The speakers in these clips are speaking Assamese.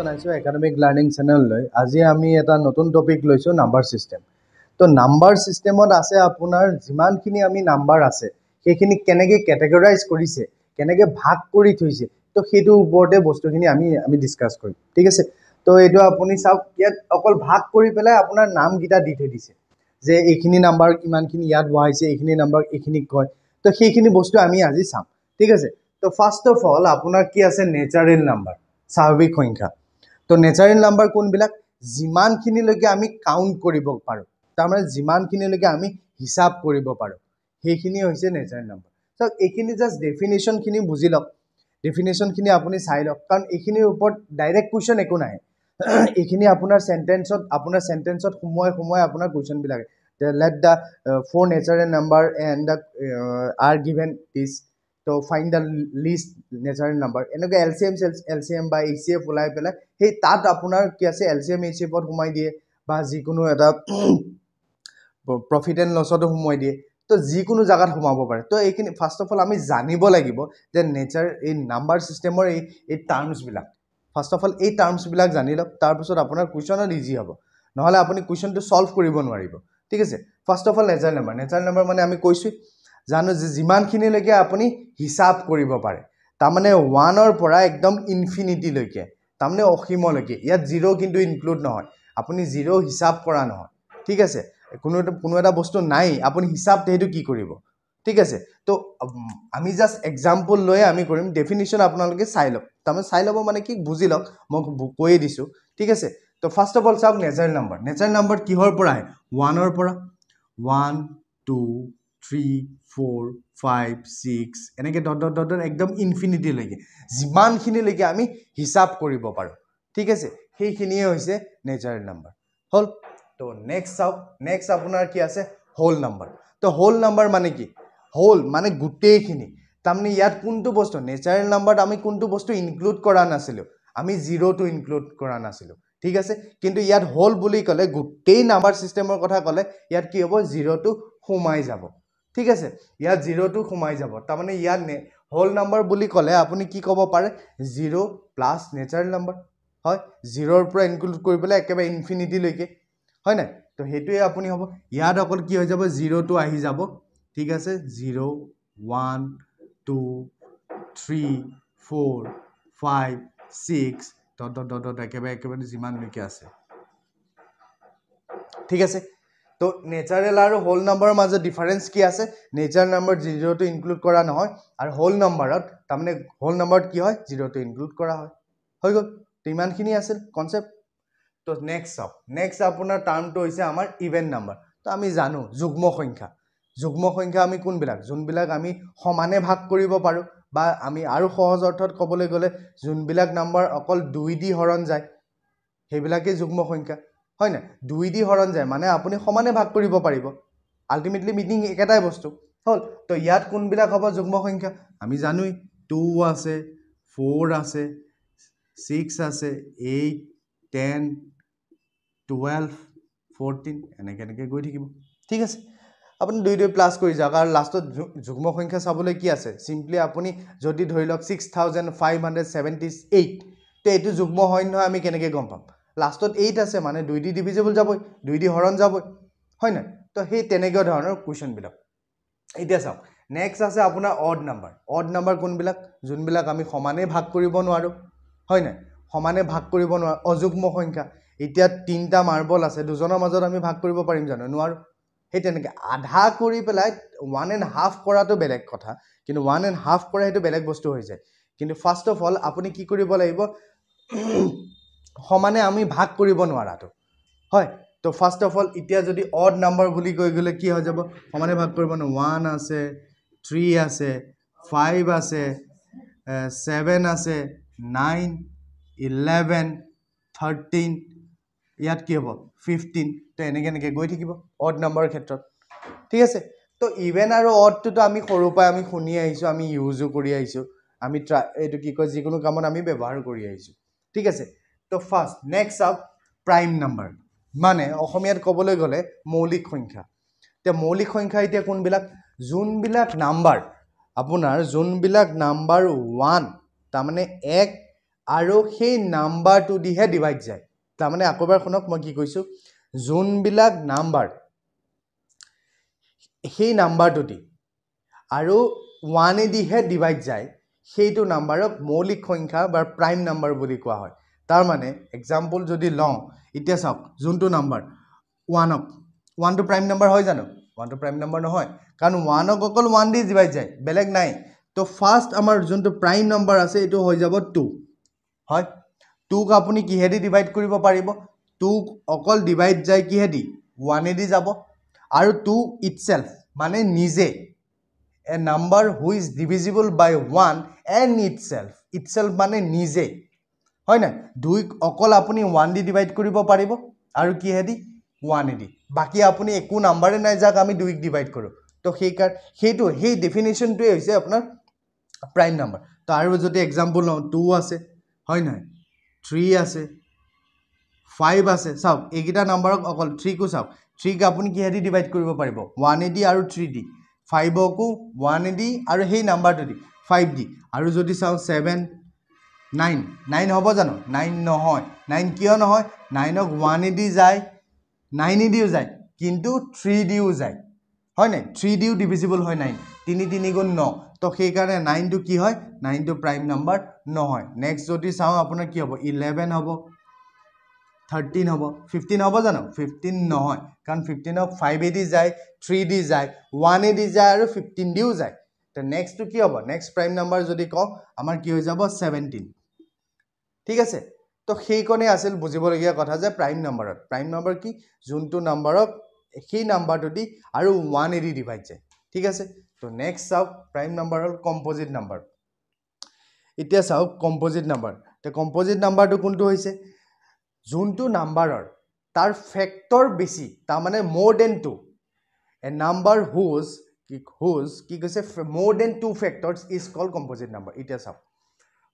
জনাইছোঁ একাডেমিক লাৰ্ণিং লৈ আজি আমি এটা নতুন টপিক লৈছোঁ নাম্বাৰ ছিষ্টেম তো নাম্বাৰ ছিষ্টেমত আছে আপোনাৰ যিমানখিনি আমি নাম্বাৰ আছে সেইখিনি কেনেকৈ কেটেগৰাইজ কৰিছে কেনেকৈ ভাগ কৰি থৈছে তো সেইটোৰ ওপৰতে বস্তুখিনি আমি আমি ডিছকাছ কৰিম ঠিক আছে তো এইটো আপুনি চাওক ইয়াত অকল ভাগ কৰি পেলাই আপোনাৰ নামকেইটা দি থৈ দিছে যে এইখিনি নাম্বাৰ কিমানখিনি ইয়াত বহাইছে এইখিনি নাম্বাৰ এইখিনিক কয় তো সেইখিনি বস্তু আমি আজি চাম ঠিক আছে তো ফাৰ্ষ্ট অফ অল আপোনাৰ কি আছে নেচাৰেল নাম্বাৰ স্বাভাৱিক সংখ্যা তো নেচাৰেল নাম্বাৰ কোনবিলাক যিমানখিনিলৈকে আমি কাউণ্ট কৰিব পাৰোঁ তাৰমানে যিমানখিনিলৈকে আমি হিচাপ কৰিব পাৰোঁ সেইখিনি হৈছে নেচাৰেল নাম্বাৰ চ' এইখিনি জাষ্ট ডেফিনেশ্যনখিনি বুজি লওক ডেফিনেশ্যনখিনি আপুনি চাই লওক কাৰণ এইখিনিৰ ওপৰত ডাইৰেক্ট কুৱেশ্যন একো নাহে এইখিনি আপোনাৰ চেণ্টেন্সত আপোনাৰ চেণ্টেন্সত সোমোৱাই সোমোৱাই আপোনাৰ কুৱেশ্যনবিলাকে let the four natural number and the are given is to find the least natural number এনেকুৱা এল চি এম চেল এল চি এম বা এইচ চি এফ ওলাই পেলাই সেই তাত আপোনাৰ কি আছে L C M H C এফত সোমাই দিয়ে বা যিকোনো এটা প্ৰফিট এণ্ড লছতো সোমাই দিয়ে তো যিকোনো জেগাত সোমাব পাৰে তো এইখিনি ফাৰ্ষ্ট অফ অল আমি জানিব লাগিব যে নেচাৰ এই নাম্বাৰ ছিষ্টেমৰ এই এই টাৰ্মছবিলাক ফাৰ্ষ্ট অফ অল এই টাৰ্মছবিলাক জানি লওক তাৰপিছত আপোনাৰ কুৱেশ্যনত ইজি হ'ব নহ'লে আপুনি কুৱেশ্যনটো ছল্ভ কৰিব নোৱাৰিব ঠিক আছে first of all natural number natural number মানে আমি কৈছোঁ জানো যে যিমানখিনিলৈকে আপুনি হিচাপ কৰিব পাৰে তাৰমানে ওৱানৰ পৰা একদম ইনফিনিটিলৈকে তাৰমানে অসীমলৈকে ইয়াত জিৰ' কিন্তু ইনক্লুড নহয় আপুনি জিৰ' হিচাপ কৰা নহয় ঠিক আছে কোনো এটা কোনো এটা বস্তু নাই আপুনি হিচাপ সেইটো কি কৰিব ঠিক আছে তো আমি জাষ্ট এক্সাম্পল লৈয়ে আমি কৰিম ডেফিনেশ্যন আপোনালোকে চাই লওক তাৰমানে চাই ল'ব মানে কি বুজি লওক মই কৈয়ে দিছোঁ ঠিক আছে তো ফাৰ্ষ্ট অফ অল চাওক নেচাৰেল নাম্বাৰ নেচাৰেল নাম্বাৰ কিহৰ পৰা আহে ওৱানৰ পৰা one two three four five six এনেকৈ ডট ডট ডট ডট একদম ইনফিনিটিলৈকে যিমানখিনিলৈকে আমি হিচাপ কৰিব পাৰোঁ ঠিক আছে সেইখিনিয়ে হৈছে নেচাৰেল নাম্বাৰ হ'ল তো নেক্সট চাওক নেক্সট আপোনাৰ কি আছে হ'ল নাম্বাৰ তো হ'ল নাম্বাৰ মানে কি হ'ল মানে গোটেইখিনি তাৰমানে ইয়াত কোনটো বস্তু নেচাৰেল নাম্বাৰত আমি কোনটো বস্তু ইনক্লুড কৰা নাছিলোঁ আমি জিৰ'টো ইনক্লুড কৰা নাছিলোঁ ঠিক আছে কিন্তু ইয়াত হ'ল বুলি ক'লে গোটেই নাম্বাৰ ছিষ্টেমৰ কথা ক'লে ইয়াত কি হ'ব জিৰ'টো সোমাই যাব ঠিক আছে ইয়াত জিৰ'টো সোমাই যাব তাৰমানে ইয়াত নে হোল নাম্বাৰ বুলি ক'লে আপুনি কি ক'ব পাৰে জিৰ' প্লাছ নেচাৰেল নাম্বাৰ হয় জিৰ'ৰ পৰা ইনক্লুড কৰি পেলাই একেবাৰে ইনফিনিটিলৈকে হয় নাই তো সেইটোৱে আপুনি হ'ব ইয়াত অকল কি হৈ যাব জিৰ'টো আহি যাব ঠিক আছে zero' one two three four five six dot dot dot dot একেবাৰে একেবাৰে যিমানলৈকে আছে ঠিক আছে তো নেচাৰেল আৰু হোল নাম্বাৰৰ মাজত ডিফাৰেঞ্চ কি আছে নেচাৰেল নাম্বাৰত জিৰ'টো ইনক্লুড কৰা নহয় আৰু হোল নাম্বাৰত তাৰমানে হোল নাম্বাৰত কি হয় জিৰ'টো ইনক্লুড কৰা হয় হৈ গ'ল তো ইমানখিনি আছিল কনচেপ্ট তো নেক্সট চাওক নেক্সট আপোনাৰ টাৰ্মটো হৈছে আমাৰ ইভেণ্ট নাম্বাৰ তো আমি জানো যুগ্ম সংখ্যা যুগ্ম সংখ্যা আমি কোনবিলাক যোনবিলাক আমি সমানে ভাগ কৰিব পাৰোঁ বা আমি আৰু সহজ অৰ্থত ক'বলৈ গ'লে যোনবিলাক নাম্বাৰ অকল দুই দি হৰণ যায় সেইবিলাকেই যুগ্ম সংখ্যা হয় নাই দুই দি হৰণ যায় মানে আপুনি সমানে ভাগ কৰিব পাৰিব আল্টিমেটলি মিনিং একেটাই বস্তু হ'ল তো ইয়াত কোনবিলাক হ'ব যুগ্ম সংখ্যা আমি জানোৱেই টু আছে ফ'ৰ আছে ছিক্স আছে এইট টেন টুৱেলভ ফ'ৰ্টিন এনেকৈ এনেকৈ গৈ থাকিব ঠিক আছে আপুনি দুই দুই প্লাছ কৰি যাওক আৰু লাষ্টত যুগ্ম সংখ্যা চাবলৈ কি আছে ছিম্পলি আপুনি যদি ধৰি লওক six thousand five hundred seventy eight তো এইটো যুগ্ম হয় নহয় আমি কেনেকৈ গম পাম লাষ্টত এইট আছে মানে দুই দি ডিভিজিবল যাবই দুই দি হৰণ যাবই হয় নাই তো সেই তেনেকুৱা ধৰণৰ কুৱেশ্যনবিলাক এতিয়া চাওক নেক্সট আছে আপোনাৰ অড নাম্বাৰ অড নাম্বাৰ কোনবিলাক যোনবিলাক আমি সমানেই ভাগ কৰিব নোৱাৰোঁ হয় নাই সমানে ভাগ কৰিব নোৱাৰোঁ অযুগ্ম সংখ্যা এতিয়া তিনিটা মাৰ্বল আছে দুজনৰ মাজত আমি ভাগ কৰিব পাৰিম জানো নোৱাৰোঁ সেই তেনেকৈ আধা কৰি পেলাই ওৱান এণ্ড হাফ কৰাটো বেলেগ কথা কিন্তু ওৱান এণ্ড হাফ কৰা সেইটো বেলেগ বস্তু হৈ যায় কিন্তু ফাৰ্ষ্ট অফ অল আপুনি কি কৰিব লাগিব সমানে আমি ভাগ কৰিব নোৱাৰাটো হয় তো ফাৰ্ষ্ট অফ অল এতিয়া যদি অড নাম্বাৰ বুলি কৈ গ'লে কি হৈ যাব সমানে ভাগ কৰিব নোৱাৰোঁ ওৱান আছে থ্ৰী আছে ফাইভ আছে ছেভেন আছে নাইন ইলেভেন থাৰ্টিন ইয়াত কি হ'ব ফিফটিন তো এনেকৈ এনেকৈ গৈ থাকিব অড নাম্বাৰৰ ক্ষেত্ৰত ঠিক আছে তো ইভেন আৰু অডটোতো আমি সৰুৰ পৰাই আমি শুনি আহিছোঁ আমি ইউজো কৰি আহিছোঁ আমি ট্ৰাই এইটো কি কয় যিকোনো কামত আমি ব্যৱহাৰ কৰি আহিছোঁ ঠিক আছে the first next up prime number মানে অসমীয়াত ক'বলৈ গ'লে মৌলিক সংখ্যা এতিয়া মৌলিক সংখ্যা এতিয়া কোনবিলাক যোনবিলাক নাম্বাৰ আপোনাৰ যোনবিলাক নাম্বাৰ ওৱান তাৰমানে এক আৰু সেই নাম্বাৰটো দিহে ডিভাইড যায় তাৰমানে আকৌ এবাৰ শুনক মই কি কৈছোঁ যোনবিলাক নাম্বাৰ সেই নাম্বাৰটো দি আৰু ওৱানেদিহে ডিভাইড যায় সেইটো নাম্বাৰক মৌলিক সংখ্যা বা প্ৰাইম নাম্বাৰ বুলি কোৱা হয় তাৰমানে এক্সাম্পল যদি লওঁ এতিয়া চাওক যোনটো নাম্বাৰ ওৱানক ওৱানটো প্ৰাইম নাম্বাৰ হয় জানো ওৱানটো প্ৰাইম নাম্বাৰ নহয় কাৰণ ওৱানক অকল ওৱান দি জীৱাই যায় বেলেগ নাই তো ফাৰ্ষ্ট আমাৰ যোনটো প্ৰাইম নাম্বাৰ আছে এইটো হৈ যাব টু হয় টুক আপুনি কিহেদি ডিভাইড কৰিব পাৰিব টুক অকল ডিভাইড যায় কিহেদি ওৱানেদি যাব আৰু টু ইটছেল্ফ মানে নিজে a number which divisible by one and ইট চেল্ফ মানে নিজে হয় নাই দুই অকল আপুনি ওৱান দি ডিভাইড কৰিব পাৰিব আৰু কিহেদি ওৱান এদি বাকী আপুনি একো নাম্বাৰে নাই যাক আমি দুইক ডিভাইড কৰোঁ তো সেইকাৰ সেইটো সেই ডেফিনেশ্যনটোৱে হৈছে আপোনাৰ প্ৰাইম নাম্বাৰ তো আৰু যদি এক্সাম্পল লওঁ টু আছে হয় নাই থ্ৰী আছে ফাইভ আছে চাওক এইকেইটা নাম্বাৰক অকল থ্ৰীকো চাওক থ্ৰীক আপুনি কিহেদি ডিভাইড কৰিব পাৰিব ওৱান এডি আৰু থ্ৰী ডি ফাইভকো ওৱান এডি আৰু সেই নাম্বাৰটো দি ফাইভ ডি আৰু যদি চাওঁ ছেভেন নাইন নাইন হ'ব জানো নাইন নহয় নাইন কিয় নহয় নাইনক ওৱানেদি যায় নাইনেদিও যায় কিন্তু থ্ৰী ডিও যায় হয় নাই থ্ৰী ডিও ডিভিজিবল হয় নাইন তিনি তিনি গুণ ন তো সেইকাৰণে নাইনটো কি হয় নাইনটো প্ৰাইম নাম্বাৰ নহয় নেক্সট যদি চাওঁ আপোনাৰ কি হ'ব ইলেভেন হ'ব থাৰ্টিন হ'ব ফিফটিন হ'ব জানো ফিফটিন নহয় কাৰণ ফিফটিনক ফাইভ এডি যায় থ্ৰী ডি যায় ওৱান এডি যায় আৰু ফিফটিন ডিও যায় তে নেক্সটটো কি হ'ব নেক্সট প্ৰাইম নাম্বাৰ যদি কওঁ আমাৰ কি হৈ যাব ছেভেণ্টিন ঠিক আছে তো সেইকণে আছিল বুজিবলগীয়া কথা যে প্ৰাইম নম্বৰত প্ৰাইম নম্বৰ কি যোনটো নম্বৰক সেই নাম্বাৰটো দি আৰু ওৱান এডি ডিভাইড যায় ঠিক আছে তো নেক্সট চাওক প্ৰাইম নম্বৰ হ'ল কম্প'জিট নাম্বাৰ এতিয়া চাওক কম্প'জিট নাম্বাৰ তে কম্প'জিট নাম্বাৰটো কোনটো হৈছে যোনটো নাম্বাৰৰ তাৰ ফেক্টৰ বেছি তাৰমানে মোৰ দেন টু এ নাম্বাৰ হুজ হুজ কি কৈছে more than two factors is call composite number এতিয়া চাওক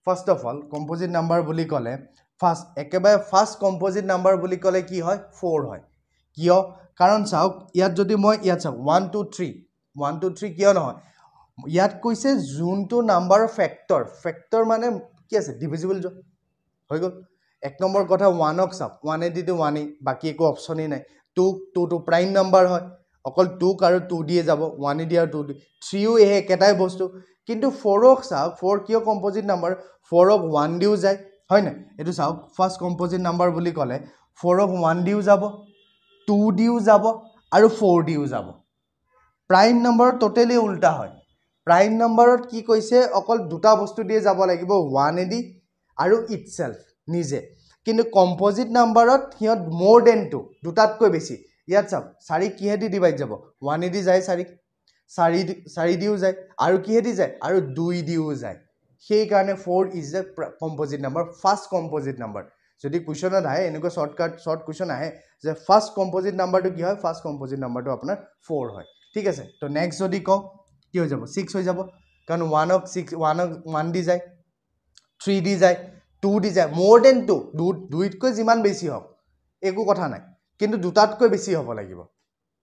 first of all composite number বুলি ক'লে ফাৰ্ষ্ট একেবাৰে ফাৰ্ষ্ট কম্প'জিট নাম্বাৰ বুলি ক'লে কি হয় ফ'ৰ হয় কিয় কাৰণ চাওক ইয়াত যদি মই ইয়াত চাওক one two three one two three কিয় নহয় ইয়াত কৈছে যোনটো নাম্বাৰ ফেক্টৰ ফেক্টৰ মানে কি আছে ডিভিজিবল জ' হৈ গ'ল এক নম্বৰ কথা ওৱানক চাওক ওৱানে দি দি ওৱানেই বাকী একো অপশ্যনেই নাই two two two prime number হয় অকল টুক আৰু টু দিয়ে যাব ওৱানে দি আৰু টু দি থ্ৰীও এই একেটাই বস্তু কিন্তু ফ'ৰক চাওক ফ'ৰ কিয় composite number four of one দিও যায় হয় হয়নে এইটো চাওক ফাৰ্ষ্ট কম্পজিট নাম্বাৰ বুলি ক'লে ফ'ৰ অফ ওৱান দিও যাব টু দিও যাব আৰু ফ'ৰ দিও যাব প্ৰাইম নাম্বাৰত ট'টেলি ওল্টা হয় প্ৰাইম নাম্বাৰত কি কৈছে অকল দুটা বস্তু দিয়ে যাব লাগিব ওৱান এডি আৰু ইট ছেল্ফ নিজে কিন্তু কম্প'জিট নাম্বাৰত সিহঁত মৰ দেন টু দুটাতকৈ বেছি ইয়াত চাওক চাৰি কিহেদি ডিভাইড যাব ওৱান এডি যায় চাৰি চাৰি চাৰি দিও যায় আৰু কিহেদি যায় আৰু দুই দিও যায় সেইকাৰণে four is a composite number first composite number যদি কুৱেশ্যনত আহে এনেকুৱা শ্বৰ্টকাট শ্বৰ্ট কুৱেশ্যন আহে যে ফাৰ্ষ্ট কম্প'জিট নাম্বাৰটো কি হয় ফাৰ্ষ্ট কম্প'জিট নাম্বাৰটো আপোনাৰ ফ'ৰ হয় ঠিক আছে ত' নেক্সট যদি কওঁ কি হৈ যাব ছিক্স হৈ যাব কাৰণ ওৱানক ছিক্স ওৱানক ওৱান দি যায় থ্ৰী দি যায় টু দি যায় মোৰ দেন টু দু দুইতকৈ যিমান বেছি হওক একো কথা নাই কিন্তু দুটাতকৈ বেছি হ'ব লাগিব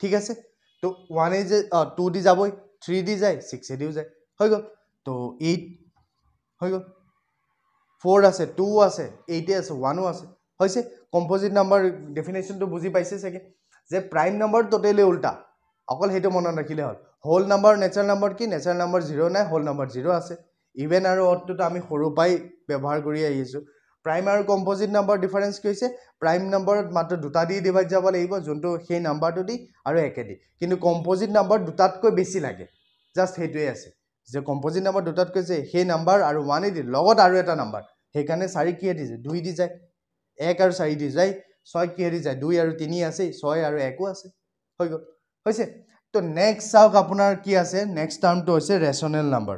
ঠিক আছে তো ওৱান এইজ টু দি যাবই থ্ৰী দি যায় ছিক্স এডিও যায় হৈ গ'ল তো এইট হৈ গ'ল ফ'ৰ আছে টু আছে এইটেই আছে ওৱানো আছে হৈছে কম্প'জিট নাম্বাৰ ডেফিনেশ্যনটো বুজি পাইছে চাগে যে প্ৰাইম নাম্বাৰ ট'টেলি উল্টা অকল সেইটো মনত ৰাখিলে হ'ল হোল নাম্বাৰ নেচাৰেল নাম্বাৰ কি নেচাৰেল নাম্বাৰ জিৰ' নাই হোল নাম্বাৰ জিৰ' আছে ইভেন আৰু অডটোতো আমি সৰুৰ পৰাই ব্যৱহাৰ কৰি আহিছোঁ প্ৰাইম আৰু কম্পজিট নাম্বাৰ ডিফাৰেঞ্চ কি হৈছে প্ৰাইম নাম্বাৰত মাত্ৰ দুটা দি ডিভাইড যাব লাগিব যোনটো সেই নাম্বাৰটো দি আৰু একে দি কিন্তু কম্পজিট নাম্বাৰ দুটাতকৈ বেছি লাগে জাষ্ট সেইটোৱেই আছে যে কম্পজিট নাম্বাৰ দুটাতকৈ যে সেই নাম্বাৰ আৰু ওৱানেই দি লগত আৰু এটা নাম্বাৰ সেইকাৰণে চাৰি কিহে দি যায় দুই দি যায় এক আৰু চাৰি দি যায় ছয় কিহে দি যায় দুই আৰু তিনি আছেই ছয় আৰু একো আছে হৈ গ'ল হৈছে তো নেক্সট চাওক আপোনাৰ কি আছে নেক্সট টাৰ্মটো হৈছে ৰেচনেল নাম্বাৰ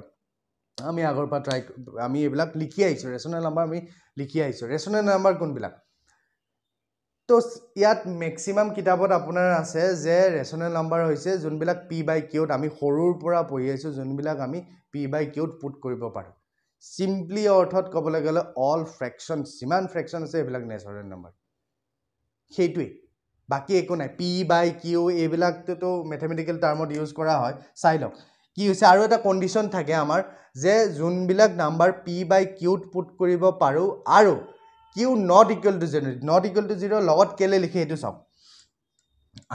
আমি আগৰ পৰা ট্ৰাই আমি এইবিলাক লিখি আহিছোঁ ৰেচনেল নাম্বাৰ আমি লিখি আহিছোঁ ৰেচনেল নাম্বাৰ কোনবিলাক তো ইয়াত মেক্সিমাম কিতাপত আপোনাৰ আছে যে ৰেচনেল নাম্বাৰ হৈছে যোনবিলাক পি বাই কিউত আমি সৰুৰ পৰা পঢ়ি আহিছোঁ যোনবিলাক আমি পি বাই কিউত পুট কৰিব পাৰোঁ ছিম্পলি অৰ্থত ক'বলৈ গ'লে অল ফ্ৰেকশ্যন যিমান ফ্ৰেকশ্যন আছে সেইবিলাক নেচাৰেল নাম্বাৰ সেইটোৱেই বাকী একো নাই পি বাই কিউ এইবিলাকতো মেথেমেটিকেল টাৰ্মত ইউজ কৰা হয় চাই লওক কি হৈছে আৰু এটা কণ্ডিশ্যন থাকে আমাৰ যে যোনবিলাক নাম্বাৰ পি বাই কিউত পুট কৰিব পাৰোঁ আৰু q not equal to zero' not equal to zero' লগত কেলৈ লিখে সেইটো চাওক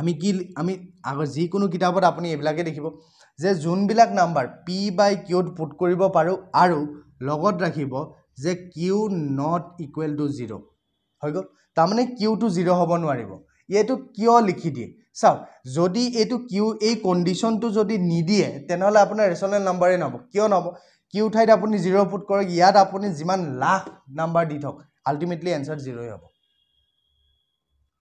আমি কি আমি আগৰ যিকোনো কিতাপত আপুনি এইবিলাকে দেখিব যে যোনবিলাক নাম্বাৰ পি বাই কিউত পুট কৰিব পাৰোঁ আৰু লগত ৰাখিব যে q not equal to zero' হৈ গ'ল তাৰমানে কিউটো জিৰ' হ'ব নোৱাৰিব এইটো কিয় লিখি দিয়ে চাওক যদি এইটো কিউ এই কণ্ডিশ্যনটো যদি নিদিয়ে তেনেহ'লে আপোনাৰ ৰেচনেল নাম্বাৰেই নহ'ব কিয় নহ'ব কিউ ঠাইত আপুনি জিৰ' পুট কৰক ইয়াত আপুনি যিমান লাখ নাম্বাৰ দি থওক আল্টিমেটলি এনচাৰ জিৰ'ই হ'ব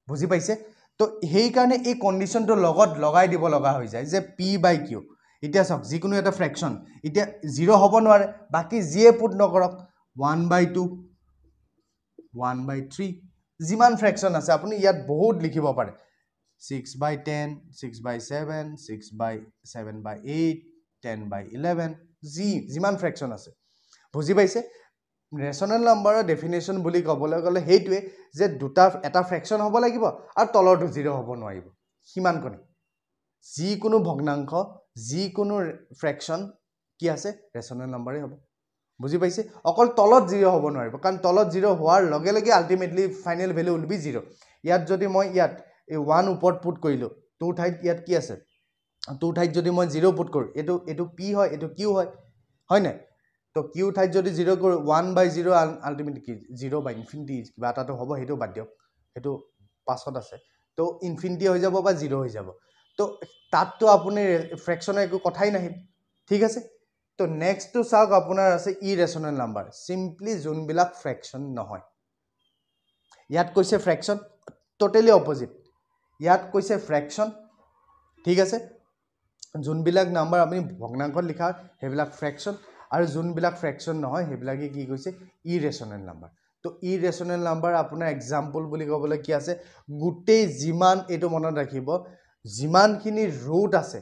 বুজি পাইছে তো সেইকাৰণে এই কণ্ডিশ্যনটো লগত লগাই দিব লগা হৈ যায় যে পি বাই কিউ এতিয়া চাওক যিকোনো এটা ফ্ৰেকশ্যন এতিয়া জিৰ' হ'ব নোৱাৰে বাকী যিয়ে পুট নকৰক one by two one by three যিমান ফ্ৰেকশ্যন আছে আপুনি ইয়াত বহুত লিখিব পাৰে 6 by 10, 6 by 7, 6 by 7 by 8, 10 by 11, z, ziman fraction ase. Bhoji bhai se, rational number definition bully kabole gale hate way, zhe duta eta fraction hobo lagi bha, ar tolo to 0 hobo no aibo. Himan kone. Z kunu bhagnaankha, z kunu fraction kia ase, rational number hobo. Bhoji bhai se, akal tolo 0 hobo no aibo, kan tolo 0 hoa, logge lagi ultimately final value will be 0. Yad jodhi moi yad, এই ওৱান ওপৰত পুট কৰিলোঁ টু ঠাইত ইয়াত কি আছে টু ঠাইত যদি মই জিৰ' পুট কৰোঁ এইটো এইটো পি হয় এইটো কিউ হয় হয় নাই তো কিউ ঠাইত যদি জিৰ' কৰোঁ ওৱান বাই জিৰ' আল্টিমেট কি জিৰ' বাই ইনফিনিটি কিবা এটাটো হ'ব সেইটো বাদ দিয়ক সেইটো পাছত আছে তো ইনফিনিটি হৈ যাব বা জিৰ' হৈ যাব তো তাততো আপুনি ফ্ৰেকশ্যনৰ একো কথাই নাহিল ঠিক আছে তো নেক্সটটো চাওক আপোনাৰ আছে ই ৰেচনেল নাম্বাৰ চিম্পলি যোনবিলাক ফ্ৰেকশ্যন নহয় ইয়াত কৈছে ফ্ৰেকশ্যন ট'টেলি অপজিট ইয়াত কৈছে ফ্ৰেকশ্যন ঠিক আছে যোনবিলাক নাম্বাৰ আপুনি ভগ্নাংশত লিখা সেইবিলাক ফ্ৰেকশ্যন আৰু যোনবিলাক ফ্ৰেকশ্যন নহয় সেইবিলাকে কি কৈছে ই ৰেচনেল নাম্বাৰ তো ই ৰেচনেল নাম্বাৰ আপোনাৰ এক্সাম্পল বুলি ক'বলৈ কি আছে গোটেই যিমান এইটো মনত ৰাখিব যিমানখিনি ৰুট আছে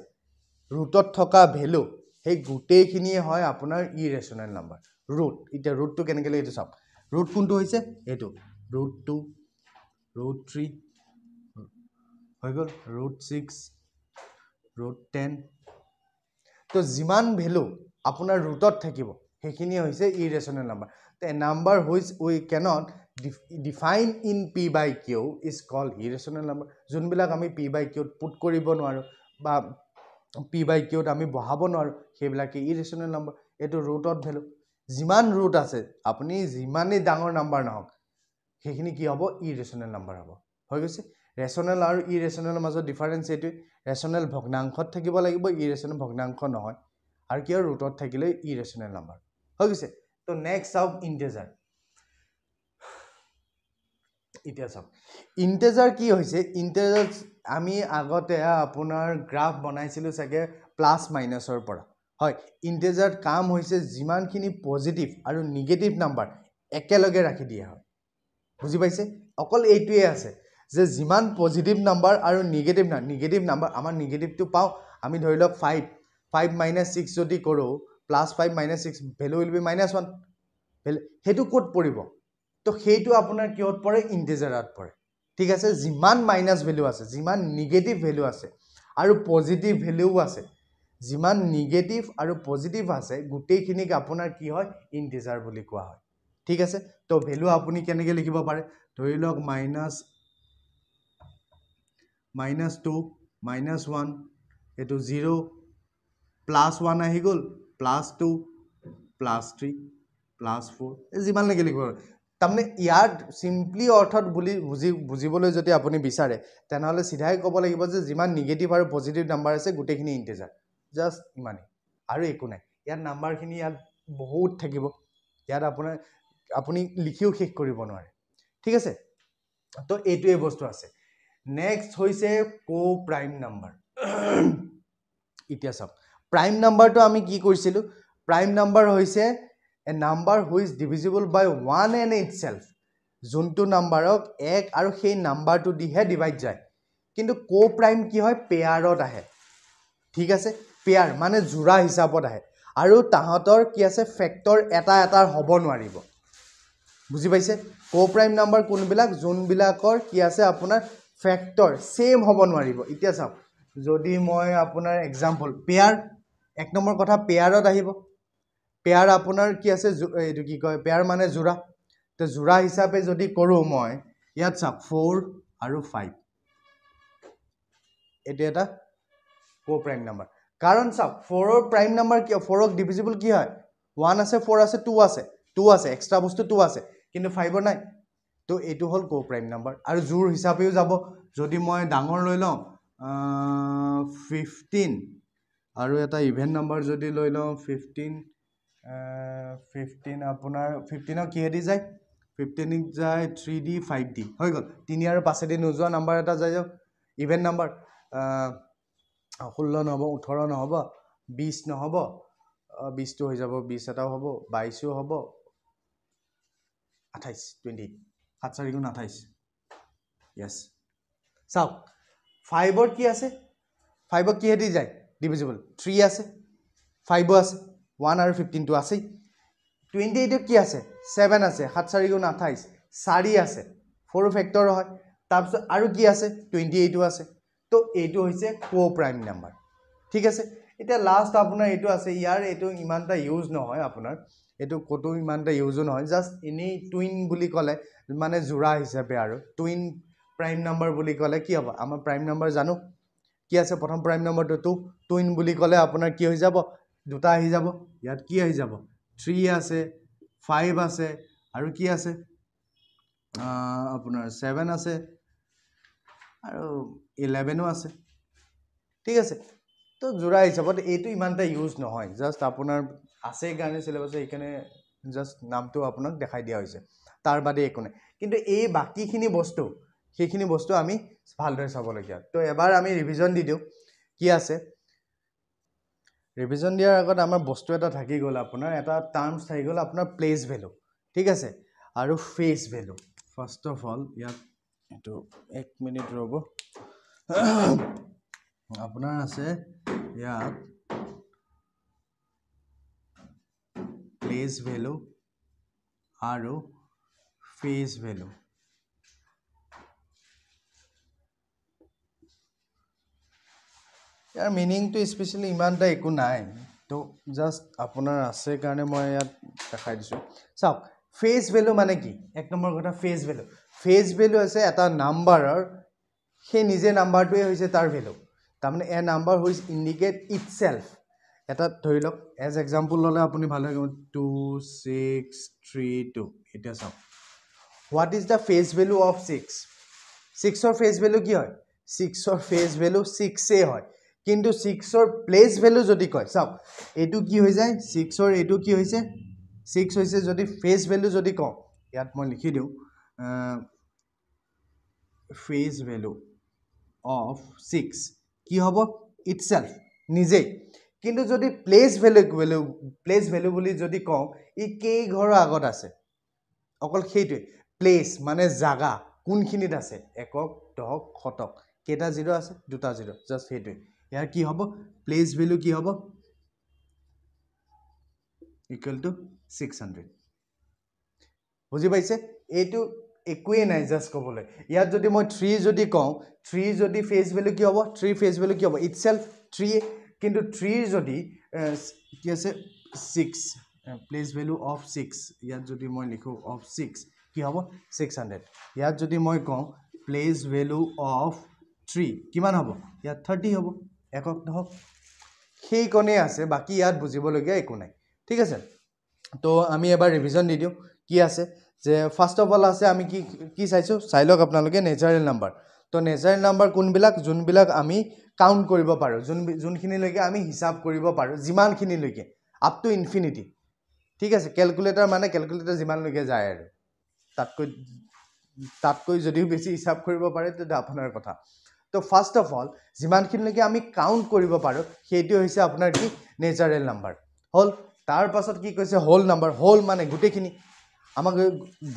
ৰুটত থকা ভেলু সেই গোটেইখিনিয়ে হয় আপোনাৰ ই ৰেচনেল নাম্বাৰ ৰুট এতিয়া ৰুটটো কেনেকৈ লাগে এইটো চাওক ৰুট কোনটো হৈছে এইটো ৰুট টু ৰুট থ্ৰী হৈ গ'ল ৰুট ছিক্স ৰুট টেন তো যিমান ভেলু আপোনাৰ ৰুটত থাকিব সেইখিনি হৈছে ই ৰেচনেল নাম্বাৰ তো a number which we cannot d define in p by q is call irrational number যোনবিলাক আমি পি বাই কিউত পুট কৰিব নোৱাৰোঁ বা পি বাই কিউত আমি বহাব নোৱাৰোঁ সেইবিলাকে ই ৰেচনেল নাম্বাৰ এইটো ৰুটত ভেলু যিমান ৰুট আছে আপুনি যিমানেই ডাঙৰ নাম্বাৰ নহওক সেইখিনি কি হ'ব ই ৰেচনেল নাম্বাৰ হ'ব হৈ গৈছে ৰেচনেল আৰু ই ৰেচনেলৰ মাজত ডিফাৰেঞ্চ এইটোৱে ৰেচনেল ভগ্নাংশত থাকিব লাগিব ই ৰেচনেল ভগ্নাংশ নহয় আৰু কিয় ৰুটত থাকিলে ৰেচনেল নাম্বাৰ হৈ গৈছে তো নেক্সট চাওক ইণ্টেজাৰ এতিয়া চাওক ইণ্টেজাৰ কি হৈছে ইণ্টেজাৰ আমি আগতে আপোনাৰ গ্ৰাফ বনাইছিলোঁ চাগে প্লাছ মাইনাছৰ পৰা হয় ইণ্টেজাৰ কাম হৈছে যিমানখিনি পজিটিভ আৰু নিগেটিভ নাম্বাৰ একেলগে ৰাখি দিয়া হয় বুজি পাইছে অকল এইটোৱে আছে যে যিমান পজিটিভ নাম্বাৰ আৰু নিগেটিভ নাম্বাৰ নিগেটিভ নাম্বাৰ আমাৰ নিগেটিভটো পাওঁ আমি ধৰি লওক ফাইভ ফাইভ মাইনাছ ছিক্স যদি কৰোঁ plus five minus six value will be minus one value সেইটো ক'ত পৰিব তো সেইটো আপোনাৰ কিহত পৰে ইণ্টিজাৰত পৰে ঠিক আছে যিমান মাইনাছ ভেলু আছে যিমান নিগেটিভ ভেলু আছে আৰু পজিটিভ ভেলুও আছে যিমান নিগেটিভ আৰু পজিটিভ আছে গোটেইখিনিক আপোনাৰ কি হয় ইণ্টিজাৰ বুলি কোৱা হয় ঠিক আছে তো ভেলু আপুনি কেনেকৈ লিখিব পাৰে ধৰি লওক minus minus two minus one এইটো জিৰ' প্লাছ ওৱান আহি গ'ল plus two plus three plus four এই যিমানলৈকে লিখিব তাৰমানে ইয়াৰ চিম্পলি অৰ্থত বুলি বুজি বুজিবলৈ যদি আপুনি বিচাৰে তেনেহ'লে চিধাই ক'ব লাগিব যে যিমান নিগেটিভ আৰু পজিটিভ নাম্বাৰ আছে গোটেইখিনি ইণ্টেজাৰ জাষ্ট ইমানেই আৰু একো নাই ইয়াত নাম্বাৰখিনি ইয়াত বহুত থাকিব ইয়াত আপোনাৰ আপুনি লিখিও শেষ কৰিব নোৱাৰে ঠিক আছে তো এইটোৱে বস্তু আছে নেক্সট হৈছে কো প্ৰাইম নাম্বাৰ এতিয়া চাওক প্ৰাইম নাম্বাৰটো আমি কি কৰিছিলোঁ প্ৰাইম নাম্বাৰ হৈছে a number which divisible by one and itself যোনটো নাম্বাৰক এক আৰু সেই নাম্বাৰটো দিহে ডিভাইড যায় কিন্তু কো প্ৰাইম কি হয় পেয়াৰত আহে ঠিক আছে পেয়াৰ মানে যোৰা হিচাপত আহে আৰু তাহাঁতৰ কি আছে ফেক্টৰ এটা এটাৰ হ'ব নোৱাৰিব বুজি পাইছে কো প্ৰাইম নাম্বাৰ কোনবিলাক যোনবিলাকৰ কি আছে আপোনাৰ ফেক্টৰ ছেম হ'ব নোৱাৰিব এতিয়া চাওক যদি মই আপোনাৰ এক্সাম্পল পেয়াৰ এক নম্বৰ কথা পেয়াৰত আহিব পেয়াৰ আপোনাৰ কি আছে এইটো কি কয় পেয়াৰ মানে যোৰা তো যোৰা হিচাপে যদি কৰোঁ মই ইয়াত চাওক ফ'ৰ আৰু ফাইভ এইটো এটা ক' প্ৰাইম নাম্বাৰ কাৰণ চাওক ফ'ৰৰ প্ৰাইম নাম্বাৰ কি ফ'ৰক ডিভিজিবল কি হয় ওৱান আছে ফ'ৰ আছে টু আছে টু আছে এক্সট্ৰা বস্তু টু আছে কিন্তু ফাইভৰ নাই তো এইটো হ'ল ক' প্ৰাইম নাম্বাৰ আৰু জোৰ হিচাপেও যাব যদি মই ডাঙৰ লৈ লওঁ ফিফটিন আৰু এটা ইভেণ্ট নাম্বাৰ যদি লৈ লওঁ ফিফটিন ফিফটিন আপোনাৰ ফিফটিনক কিহেদি যায় ফিফটিনক যায় থ্ৰী ডি ফাইভ ডি হৈ গ'ল তিনি আৰু পাঁচেদি নোযোৱা নাম্বাৰ এটা যায় যাওক ইভেণ্ট নাম্বাৰ ষোল্ল নহ'ব ওঠৰ নহ'ব বিছ নহ'ব বিছটো হৈ যাব বিছ এটাও হ'ব বাইছো হ'ব আঠাইছ টুৱেণ্টি এইট সাত চাৰি গুণ আঠাইছ য়েছ চাওক ফাইভৰ কি আছে ফাইভক কিহেদি যায় ডিভিজিবল থ্ৰী আছে ফাইভো আছে ওৱান আৰু ফিফটিনটো আছেই টুৱেণ্টি এইটত কি আছে ছেভেন আছে সাত চাৰি গুণ আঠাইছ চাৰি আছে ফ'ৰ ফেক্টৰ হয় তাৰপিছত আৰু কি আছে টুৱেণ্টি এইটো আছে তো এইটো হৈছে ক' প্ৰাইম নাম্বাৰ ঠিক আছে এতিয়া লাষ্ট আপোনাৰ এইটো আছে ইয়াৰ এইটো ইমান এটা ইউজ নহয় আপোনাৰ এইটো ক'তো ইমান এটা ইউজো নহয় জাষ্ট এনেই টুইন বুলি ক'লে মানে যোৰা হিচাপে আৰু টুইন প্ৰাইম নাম্বাৰ বুলি ক'লে কি হ'ব আমাৰ প্ৰাইম নাম্বাৰ জানো কি আছে প্ৰথম প্ৰাইম নম্বৰটো টু টুইন বুলি ক'লে আপোনাৰ কি হৈ যাব দুটা আহি যাব ইয়াত কি আহি যাব থ্ৰী আছে ফাইভ আছে আৰু কি আছে আপোনাৰ ছেভেন আছে আৰু ইলেভেনো আছে ঠিক আছে তো যোৰা হিচাপত এইটো ইমান এটা ইউজ নহয় জাষ্ট আপোনাৰ আছে কাৰণে চিলেবাছে সেইকাৰণে জাষ্ট নামটো আপোনাক দেখাই দিয়া হৈছে তাৰ বাদে একো নাই কিন্তু এই বাকীখিনি বস্তু সেইখিনি বস্তু আমি ভালদৰে চাবলগীয়া তো এবাৰ আমি ৰিভিজন দি দিওঁ কি আছে ৰিভিজন দিয়াৰ আগত আমাৰ বস্তু এটা থাকি গ'ল আপোনাৰ এটা টাৰ্মছ থাকি গ'ল আপোনাৰ প্লেচ ভেলু ঠিক আছে আৰু face value first of all ইয়াত এইটো এক মিনিট ৰ'ব আপোনাৰ আছে ইয়াত ফেজ ভেলু আৰু ফেজ ভেলু ইয়াৰ মিনিংটো স্পেচিয়েলি ইমান এটা একো নাই তো জাষ্ট আপোনাৰ আছে কাৰণে মই ইয়াত দেখাই দিছোঁ চাওক ফেজ ভেলু মানে কি এক নম্বৰ কথা ফেজ ভেলু ফেজ ভেলু হৈছে এটা নাম্বাৰৰ সেই নিজে নাম্বাৰটোৱে হৈছে তাৰ ভেলু তাৰমানে a number which is indicate itself এটা ধৰি লওক এজ এক্সাম্পল ল'লে আপুনি ভাল লাগিব টু ছিক্স থ্ৰী টু এতিয়া চাওক what is the face value of six ছিক্সৰ ফেচ ভেলু কি হয় ছিক্সৰ ফেচ ভেলু ছিক্সেই হয় কিন্তু ছিক্সৰ প্লেচ ভেলু যদি কয় চাওক এইটো কি হৈ যায় ছিক্সৰ এইটো কি হৈছে ছিক্স হৈছে যদি ফেচ ভেলু যদি কওঁ ইয়াত মই লিখি দিওঁ ফেচ ভেলু অফ ছিক্স কি হ'ব ইটছেল্ফ নিজেই কিন্তু যদি place value value place value বুলি যদি কওঁ ই কেইঘৰৰ আগত আছে অকল সেইটোৱে প্লেচ মানে জাগা কোনখিনিত আছে একক দহক শতক কেইটা জিৰ' আছে দুটা জিৰ' জাষ্ট সেইটোৱে ইয়াৰ কি হ'ব প্লেচ ভেলু কি হ'ব ইকুৱেল টু ছিক্স হাণ্ড্ৰেড বুজি পাইছে এইটো একোৱেই নাই জাষ্ট ক'বলৈ ইয়াত যদি মই থ্ৰী যদি কওঁ থ্ৰী যদি ফেচ ভেলু কি হ'ব থ্ৰী ফেচ ভেলু কি হ'ব ইট ইটছেল্ফ থ্ৰীয়ে কিন্তু থ্ৰীৰ যদি কি আছে six place value of six ইয়াত যদি মই লিখোঁ অফ ছিক্স কি হ'ব ছিক্স হাণ্ড্ৰেড ইয়াত যদি মই কওঁ প্লেচ ভেলু অফ থ্ৰী কিমান হ'ব ইয়াত থাৰ্টি হ'ব একক নহওক সেইকণেই আছে বাকী ইয়াত বুজিবলগীয়া একো নাই ঠিক আছে তো আমি এবাৰ ৰিভিজন দি দিওঁ কি আছে যে ফাৰ্ষ্ট অফ অল আছে আমি কি কি চাইছোঁ চাই লওক আপোনালোকে নেচাৰেল নাম্বাৰ তো নেচাৰেল নাম্বাৰ কোনবিলাক যোনবিলাক আমি কাউণ্ট কৰিব পাৰোঁ যোন যোনখিনিলৈকে আমি হিচাপ কৰিব পাৰোঁ যিমানখিনিলৈকে আপ টু ইনফিনিটি ঠিক আছে কেলকুলেটাৰ মানে কেলকুলেটাৰ যিমানলৈকে যায় আৰু তাতকৈ তাতকৈ যদিও বেছি হিচাপ কৰিব পাৰে তেতিয়া আপোনাৰ কথা তো ফাৰ্ষ্ট অফ অল যিমানখিনিলৈকে আমি কাউণ্ট কৰিব পাৰোঁ সেইটো হৈছে আপোনাৰ কি নেচাৰেল নাম্বাৰ হ'ল তাৰ পাছত কি কৈছে হ'ল নাম্বাৰ হ'ল মানে গোটেইখিনি আমাক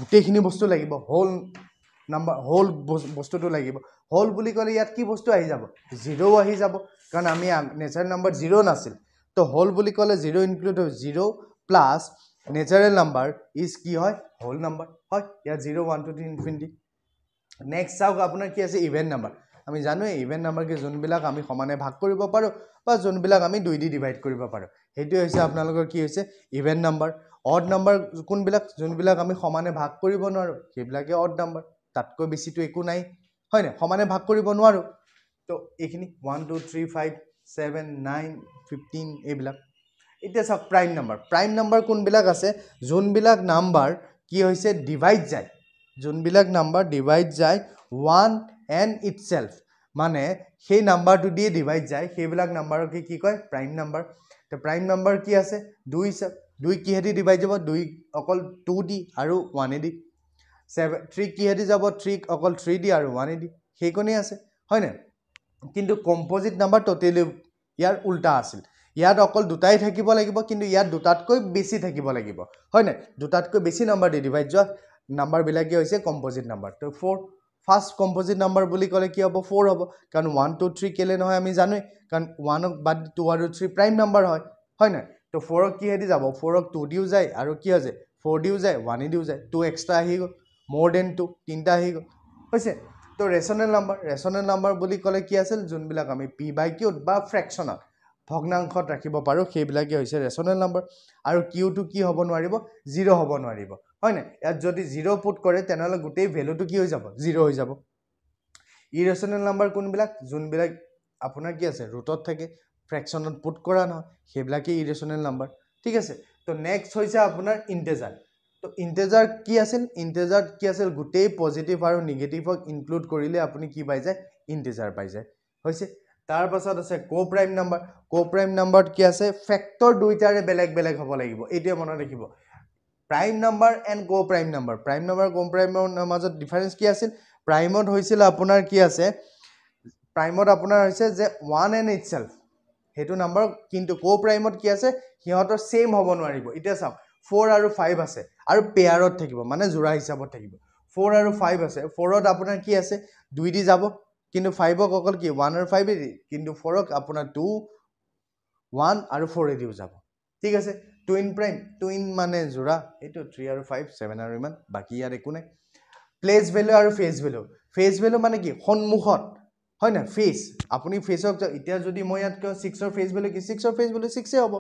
গোটেইখিনি বস্তু লাগিব হ'ল নাম্বাৰ হ'ল বস্তুটো লাগিব হ'ল বুলি ক'লে ইয়াত কি বস্তু আহি যাব জিৰ' আহি যাব কাৰণ আমি নেচাৰেল নাম্বাৰ জিৰ' নাছিল তো হ'ল বুলি ক'লে জিৰ' ইনক্লুড হ'ব zero' plus natural number is কি হয় হ'ল নাম্বাৰ হয় ইয়াত zero' one two three infinity next চাওক আপোনাৰ কি আছে ইভেণ্ট নাম্বাৰ আমি জানোৱেই ইভেণ্ট নাম্বাৰ কি যোনবিলাক আমি সমানে ভাগ কৰিব পাৰোঁ বা যোনবিলাক আমি দুই দি ডিভাইড কৰিব পাৰোঁ সেইটোৱে হৈছে আপোনালোকৰ কি হৈছে ইভেণ্ট নাম্বাৰ অড নাম্বাৰ কোনবিলাক যোনবিলাক আমি সমানে ভাগ কৰিব নোৱাৰোঁ সেইবিলাকে অড নাম্বাৰ তাতকৈ বেছিটো একো নাই হয়নে সমানে ভাগ কৰিব নোৱাৰোঁ তো এইখিনি one two three five seven nine fifteen এইবিলাক এতিয়া চাওক প্ৰাইম নাম্বাৰ প্ৰাইম নাম্বাৰ কোনবিলাক আছে যোনবিলাক নাম্বাৰ কি হৈছে ডিভাইড যায় যোনবিলাক নাম্বাৰ ডিভাইড যায় ওৱান এণ্ড ইট ছেল্ফ মানে সেই নাম্বাৰটো দিয়ে ডিভাইড যায় সেইবিলাক নাম্বাৰকে কি কয় প্ৰাইম নাম্বাৰ তো প্ৰাইম নাম্বাৰ কি আছে দুই দুই কিহেদি ডিভাইড যাব দুই অকল টু দি আৰু ওৱানেদি চেভ থ্ৰী কিহেদি যাব থ্ৰী অকল থ্ৰী ডি আৰু ওৱান এ সেইকণেই আছে হয়নে কিন্তু কম্প'জিট নাম্বাৰ ট'টেলি ইয়াৰ উল্টা আছিল ইয়াত অকল দুটাই থাকিব লাগিব কিন্তু ইয়াত দুটাতকৈ বেছি থাকিব লাগিব হয়নে দুটাতকৈ বেছি নাম্বাৰ দি ডিভাইড যোৱা নাম্বাৰবিলাকেই হৈছে কম্প'জিট নাম্বাৰ ত' ফ'ৰ ফাৰ্ষ্ট কম্প'জিট নাম্বাৰ বুলি ক'লে কি হ'ব ফ'ৰ হ'ব কাৰণ ওৱান টু থ্ৰী কেলে নহয় আমি জানোৱেই কাৰণ ওৱানক বাদ দি টু আৰু থ্ৰী প্ৰাইম নাম্বাৰ হয় হয়নে ত' ফ'ৰক কিহেদি যাব ফ'ৰক টু দিও যায় আৰু কি হৈছে ফ'ৰ দিও যায় ওৱান এ যায় টু এক্সট্ৰা আহি গ'ল মৰ দেন টু তিনিটা আহি গ'ল হৈছে তো ৰেচনেল নাম্বাৰ ৰেচনেল নাম্বাৰ বুলি ক'লে কি আছিল যোনবিলাক আমি পি বাই কিউত বা ফ্ৰেকশ্যনত ভগ্নাংশত ৰাখিব পাৰোঁ সেইবিলাকেই হৈছে ৰেচনেল নাম্বাৰ আৰু কিউটো কি হ'ব নোৱাৰিব জিৰ' হ'ব নোৱাৰিব হয়নে ইয়াত যদি জিৰ' পুট কৰে তেনেহ'লে গোটেই ভেলুটো কি হৈ যাব জিৰ' হৈ যাব ই ৰেচনেল নাম্বাৰ কোনবিলাক যোনবিলাক আপোনাৰ কি আছে ৰুটত থাকে ফ্ৰেকশ্যনত পুট কৰা নহয় সেইবিলাকেই ই নাম্বাৰ ঠিক আছে তো নেক্সট হৈছে আপোনাৰ ইণ্টেজাৰ তো ইণ্টেজাৰ কি আছিল ইণ্টেজাৰত কি আছিল গোটেই পজিটিভ আৰু নিগেটিভক ইনক্লুড কৰিলে আপুনি কি পাই যায় ইণ্টেজাৰ পাই যায় হৈছে তাৰপাছত আছে ক' প্ৰাইম নাম্বাৰ ক' প্ৰাইম নাম্বাৰত কি আছে ফেক্টৰ দুইটাৰে বেলেগ বেলেগ হ'ব লাগিব এইটোৱে মনত ৰাখিব prime number and coprime number prime number ক' প্ৰাইমৰ মাজত ডিফাৰেঞ্চ কি আছিল প্ৰাইমত হৈছিল আপোনাৰ কি আছে প্ৰাইমত আপোনাৰ হৈছে যে ওৱান এণ্ড ইটছেল্ফ সেইটো নাম্বাৰ কিন্তু ক' প্ৰাইমত কি আছে সিহঁতৰ ছেইম হ'ব নোৱাৰিব এতিয়া চাওক ফ'ৰ আৰু ফাইভ আছে আৰু পেয়াৰত থাকিব মানে যোৰা হিচাপত থাকিব ফ'ৰ আৰু ফাইভ আছে ফ'ৰত আপোনাৰ কি আছে দুই দি যাব কিন্তু ফাইভক অকল কি ওৱান আৰু ফাইভে দি কিন্তু ফ'ৰক আপোনাৰ টু ওৱান আৰু ফ'ৰে দিও যাব ঠিক আছে টুইন প্ৰাইম টুইন মানে যোৰা এইটো থ্ৰী আৰু ফাইভ ছেভেন আৰু ইমান বাকী ইয়াত একো নাই প্লেচ ভেলু আৰু ফেচ ভেলু ফেচ ভেলু মানে কি সন্মুখত হয় নাই ফেচ আপুনি ফেচক এতিয়া যদি মই ইয়াত কওঁ ছিক্সৰ ফেচ ভেলু কি ছিক্সৰ ফেচ ভেলু ছিক্সেই হ'ব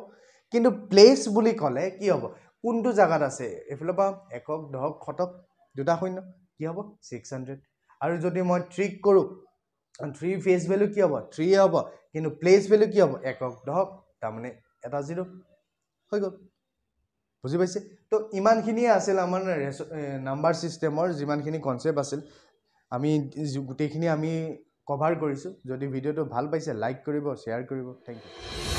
কিন্তু প্লেচ বুলি ক'লে কি হ'ব কোনটো জেগাত আছে এইফালৰ পৰা একক দহক শতক দুটা শূন্য কি হ'ব ছিক্স হাণ্ড্ৰেড আৰু যদি মই ট্ৰিক কৰোঁ থ্ৰী ফেচ ভেলু কি হ'ব থ্ৰীয়ে হ'ব কিন্তু প্লেচ ভেলু কি হ'ব একক দহক তাৰমানে এটা জিৰ' হৈ গ'ল বুজি পাইছে তো ইমানখিনিয়ে আছিল আমাৰ ৰেচ নাম্বাৰ ছিষ্টেমৰ যিমানখিনি কনচেপ্ট আছিল আমি গোটেইখিনি আমি কভাৰ কৰিছোঁ যদি ভিডিঅ'টো ভাল পাইছে লাইক কৰিব শ্বেয়াৰ কৰিব থেংক ইউ